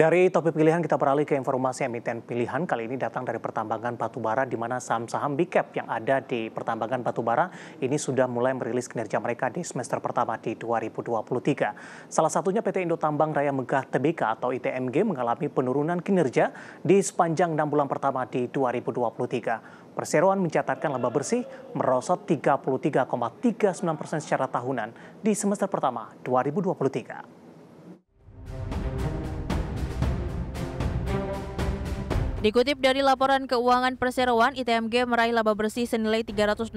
Dari topik pilihan kita beralih ke informasi emiten pilihan kali ini datang dari pertambangan batubara di mana saham-saham big cap yang ada di pertambangan batubara ini sudah mulai merilis kinerja mereka di semester pertama di 2023. Salah satunya PT Indo Tambang Raya Megah Tbk atau ITMG mengalami penurunan kinerja di sepanjang 6 bulan pertama di 2023. Perseroan mencatatkan laba bersih merosot 33,39 persen secara tahunan di semester pertama 2023. Dikutip dari laporan keuangan perseroan, ITMG meraih laba bersih senilai 306,94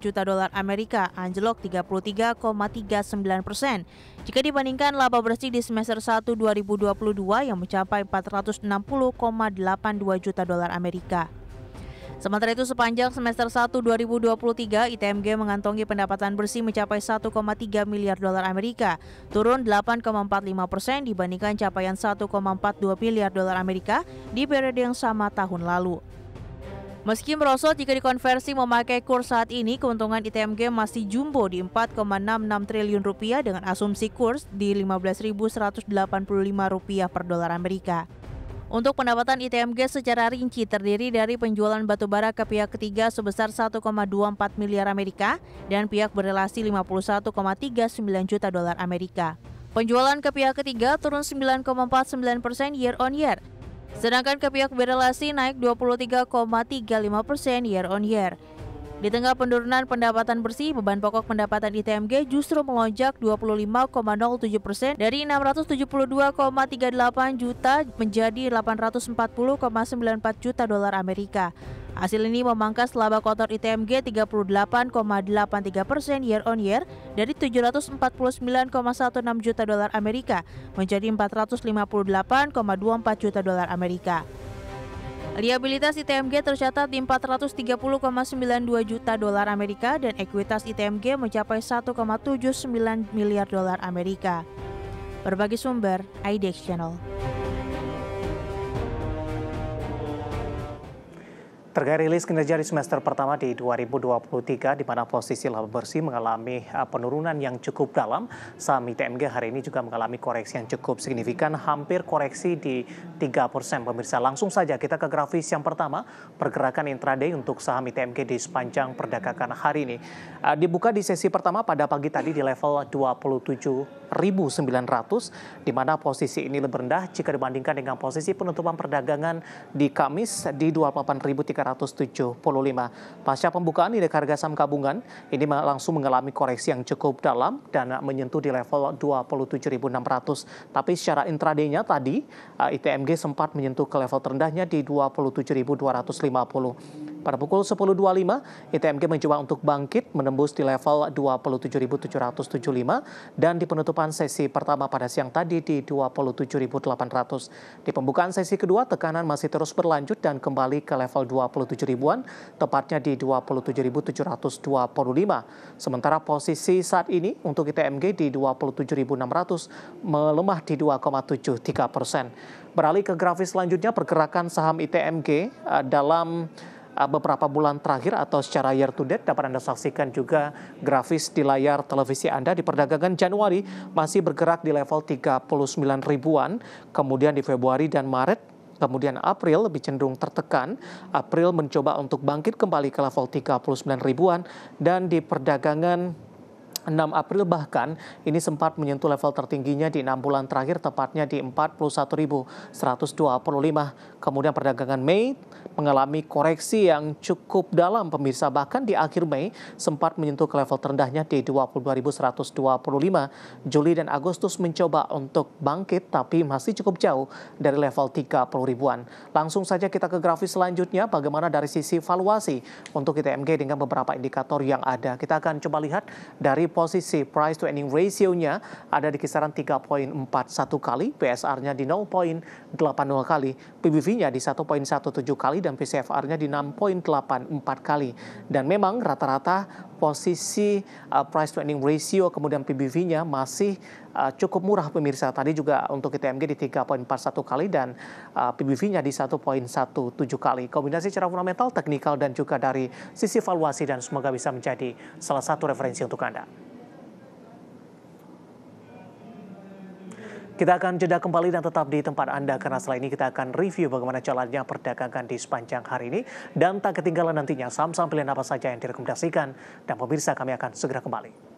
juta dolar Amerika, anjlok 33,39 persen. Jika dibandingkan laba bersih di semester 1 2022 yang mencapai 460,82 juta dolar Amerika. Sementara itu sepanjang semester 1 2023, ITMG mengantongi pendapatan bersih mencapai 1,3 miliar dolar Amerika, turun 8,45 persen dibandingkan capaian 1,42 miliar dolar Amerika di periode yang sama tahun lalu. Meski merosot jika dikonversi memakai kurs saat ini, keuntungan ITMG masih jumbo di 4,66 triliun rupiah dengan asumsi kurs di 15.185 rupiah per dolar Amerika. Untuk pendapatan ITMG secara rinci terdiri dari penjualan batubara ke pihak ketiga sebesar 1,24 miliar Amerika dan pihak berrelasi 51,39 juta dolar Amerika. Penjualan ke pihak ketiga turun 9,49 persen year on year, sedangkan ke pihak berrelasi naik 23,35 persen year on year. Di tengah penurunan pendapatan bersih, beban pokok pendapatan ITMG justru melonjak 25,07 persen dari 672,38 juta menjadi 840,94 juta dolar Amerika. Hasil ini memangkas laba kotor ITMG 38,83 persen year on year dari 749,16 juta dolar Amerika menjadi 458,24 juta dolar Amerika. Liabilitas ITMG tercatat di 430,92 juta dolar Amerika dan ekuitas ITMG mencapai 1,79 miliar dolar Amerika. Berbagi sumber, IDX Channel. Terkait rilis kinerja di semester pertama di 2023, di mana posisi laba bersih mengalami eh, penurunan yang cukup dalam, saham ITMG hari ini juga mengalami koreksi yang cukup signifikan, hampir koreksi di 3 persen. Pemirsa, langsung saja kita ke grafis yang pertama, pergerakan intraday untuk saham ITMG di sepanjang perdagangan hari ini. Eh, dibuka di sesi pertama pada pagi tadi di level 27 di mana posisi ini lebih rendah jika dibandingkan dengan posisi penutupan perdagangan di Kamis di 28.375. Pasca pembukaan indeks harga saham gabungan ini langsung mengalami koreksi yang cukup dalam dan menyentuh di level 27.600. Tapi secara intraday tadi eh, ITMG sempat menyentuh ke level terendahnya di 27.250. Pada pukul 10.25, ITMG mencoba untuk bangkit menembus di level 27.775 dan di penutupan sesi pertama pada siang tadi di 27.800. Di pembukaan sesi kedua, tekanan masih terus berlanjut dan kembali ke level 27 ribuan, tepatnya di 27.725. Sementara posisi saat ini untuk ITMG di 27.600 melemah di 2,73 persen. Beralih ke grafis selanjutnya, pergerakan saham ITMG eh, dalam Eh, beberapa bulan terakhir atau secara year to date dapat Anda saksikan juga grafis di layar televisi Anda di perdagangan Januari masih bergerak di level 39 ribuan, kemudian di Februari dan Maret Kemudian April lebih cenderung tertekan. April mencoba untuk bangkit kembali ke level 39 ribuan dan di perdagangan 6 April bahkan ini sempat menyentuh level tertingginya di 6 bulan terakhir tepatnya di 41.125. Kemudian perdagangan Mei mengalami koreksi yang cukup dalam pemirsa bahkan di akhir Mei sempat menyentuh ke level terendahnya di 22.125. Juli dan Agustus mencoba untuk bangkit tapi masih cukup jauh dari level 30 ribuan. Langsung saja kita ke grafis selanjutnya bagaimana dari sisi valuasi untuk ITMG dengan beberapa indikator yang ada. Kita akan coba lihat dari posisi price to earning ratio-nya ada di kisaran 3.41 kali, PSR-nya di 0.80 kali, PBV-nya di 1.17 kali, dan PCFR-nya di 6.84 kali. Dan memang rata-rata posisi uh, price to earning ratio kemudian PBV-nya masih uh, cukup murah pemirsa. Tadi juga untuk ITMG di 3.41 kali dan uh, PBV-nya di 1.17 kali. Kombinasi secara fundamental, teknikal dan juga dari sisi valuasi dan semoga bisa menjadi salah satu referensi untuk Anda. Kita akan jeda kembali dan tetap di tempat Anda karena setelah ini kita akan review bagaimana jalannya perdagangan di sepanjang hari ini dan tak ketinggalan nantinya saham-saham pilihan apa saja yang direkomendasikan dan pemirsa kami akan segera kembali.